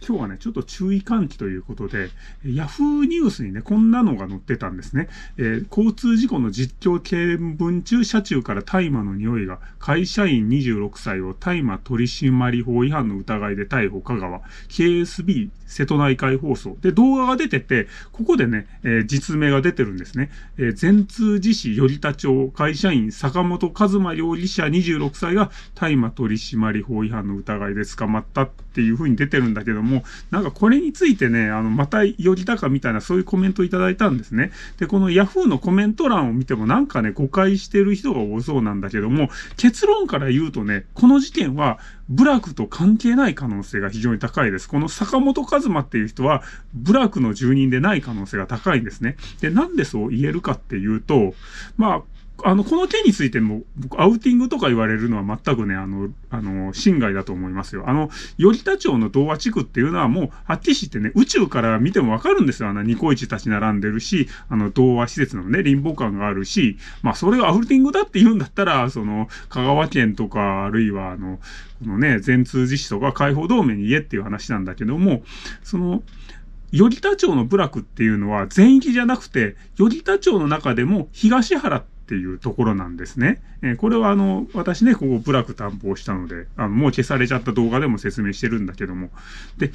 今日はね、ちょっと注意喚起ということで、ヤフーニュースにね、こんなのが載ってたんですね。えー、交通事故の実況見分中、車中から大麻の匂いが、会社員26歳を大麻取締法違反の疑いで逮捕香川、KSB 瀬戸内海放送。で、動画が出てて、ここでね、えー、実名が出てるんですね。えー、全通自市寄田町、会社員坂本和馬容理者26歳が大麻取締法違反の疑いで捕まったっていうふうに出てるんだけども、なんかこれについてね、あの、また寄りたかみたいなそういうコメントをいただいたんですね。で、この Yahoo のコメント欄を見てもなんかね、誤解してる人が多そうなんだけども、結論から言うとね、この事件はブラクと関係ない可能性が非常に高いです。この坂本一馬っていう人は、ブラクの住人でない可能性が高いんですね。で、なんでそう言えるかっていうと、まあ、あの、この件についても、僕、アウティングとか言われるのは全くね、あの、あの、侵害だと思いますよ。あの、寄田町の童話地区っていうのはもう、はっきりしてね、宇宙から見てもわかるんですよ。あの、ニコイチたち並んでるし、あの、童話施設のね、臨傍感があるし、まあ、それがアウティングだって言うんだったら、その、香川県とか、あるいは、あの、このね、全通寺市とか、解放同盟に言えっていう話なんだけども、その、寄田町の部落っていうのは全域じゃなくて、寄田町の中でも東原ってっていうところなんですね。えー、これはあの、私ね、ここブラック担保したので、あの、もう消されちゃった動画でも説明してるんだけども。で、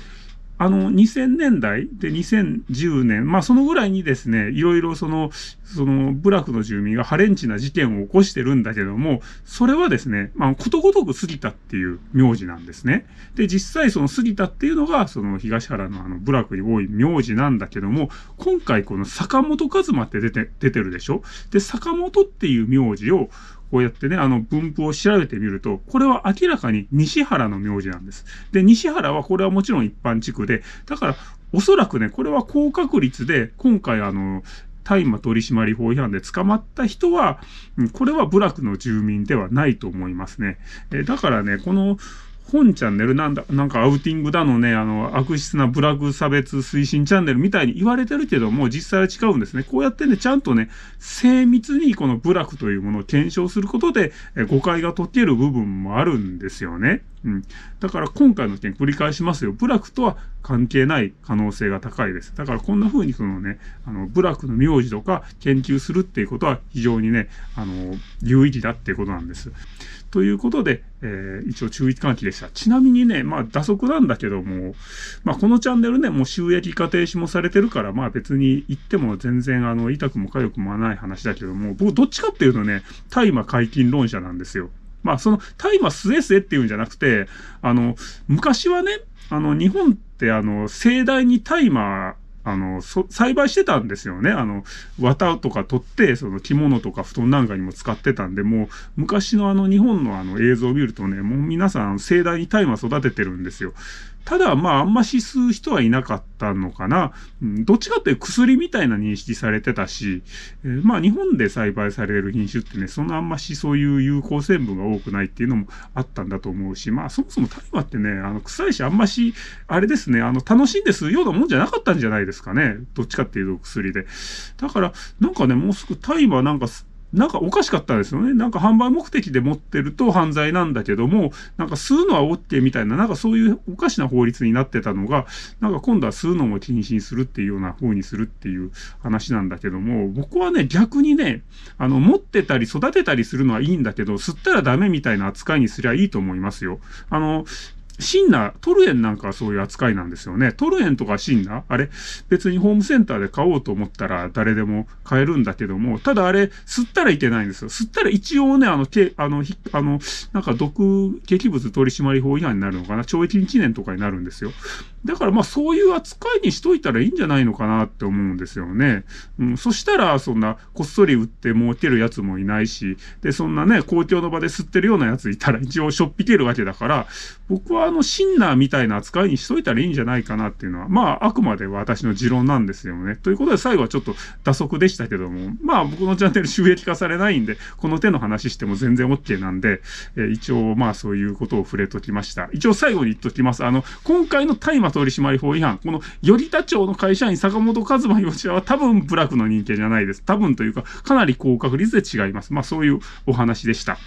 あの、2000年代で2010年、まあそのぐらいにですね、いろいろその、その部落の住民がハレンチな事件を起こしてるんだけども、それはですね、まあことごとく杉田っていう名字なんですね。で、実際その杉田っていうのが、その東原のあの部落に多い名字なんだけども、今回この坂本一馬って出て、出てるでしょで、坂本っていう名字を、こうやってね、あの、分布を調べてみると、これは明らかに西原の名字なんです。で、西原はこれはもちろん一般地区で、だから、おそらくね、これは高確率で、今回あの、大麻取締法違反で捕まった人は、これは部落の住民ではないと思いますね。えだからね、この本チャンネルなんだ、なんかアウティングだのね、あの、悪質なブラック差別推進チャンネルみたいに言われてるけども、実際は違うんですね。こうやってね、ちゃんとね、精密にこのブラックというものを検証することで、誤解が解ける部分もあるんですよね。うん。だから今回の件繰り返しますよ。部落とは関係ない可能性が高いです。だからこんな風にそのね、あの、部落の名字とか研究するっていうことは非常にね、あの、有意義だっていうことなんです。ということで、えー、一応注意喚起でした。ちなみにね、まあ、打足なんだけども、まあ、このチャンネルね、もう収益化停止もされてるから、まあ、別に言っても全然、あの、痛くも痒くもない話だけども、僕、どっちかっていうとね、大麻解禁論者なんですよ。まあ、その、大麻すえすえっていうんじゃなくて、あの、昔はね、あの、日本ってあの、盛大に大麻あの、栽培してたんですよね。あの、綿とか取って、その着物とか布団なんかにも使ってたんで、もう昔のあの日本のあの映像を見るとね、もう皆さん盛大に大麻育ててるんですよ。ただ、まあ、あんまし吸う人はいなかったのかな。どっちかって薬みたいな認識されてたし、えー、まあ、日本で栽培される品種ってね、そんなあんましそういう有効成分が多くないっていうのもあったんだと思うし、まあ、そもそも大麻ってね、あの、臭いし、あんまし、あれですね、あの、楽しんで吸うようなもんじゃなかったんじゃないですか。ですかね。どっちかっていうと薬で。だから、なんかね、もうすぐタイはなんか、なんかおかしかったですよね。なんか販売目的で持ってると犯罪なんだけども、なんか吸うのは OK みたいな、なんかそういうおかしな法律になってたのが、なんか今度は吸うのも禁止にするっていうような風にするっていう話なんだけども、僕はね、逆にね、あの、持ってたり育てたりするのはいいんだけど、吸ったらダメみたいな扱いにすりゃいいと思いますよ。あの、シンナ、トルエンなんかはそういう扱いなんですよね。トルエンとかシンナ、あれ、別にホームセンターで買おうと思ったら誰でも買えるんだけども、ただあれ、吸ったらいけないんですよ。吸ったら一応ね、あの、けあの、あの、なんか毒、劇物取締法違反になるのかな。懲役1年とかになるんですよ。だからまあそういう扱いにしといたらいいんじゃないのかなって思うんですよね。うん、そしたら、そんな、こっそり売って儲けるやつもいないし、で、そんなね、公共の場で吸ってるようなやついたら一応しょっぴけるわけだから、僕は側のシンナーみたいな扱いにしといたらいいんじゃないかなっていうのは、まあ、あくまで私の持論なんですよね。ということで、最後はちょっと打足でしたけども、まあ、僕のチャンネル収益化されないんで、この手の話しても全然 OK なんで、えー、一応、まあ、そういうことを触れときました。一応、最後に言っときます。あの、今回の大麻取締法違反、この、頼田町の会社員、坂本和馬容疑者は多分、ブラックの人間じゃないです。多分というか、かなり高確率で違います。まあ、そういうお話でした。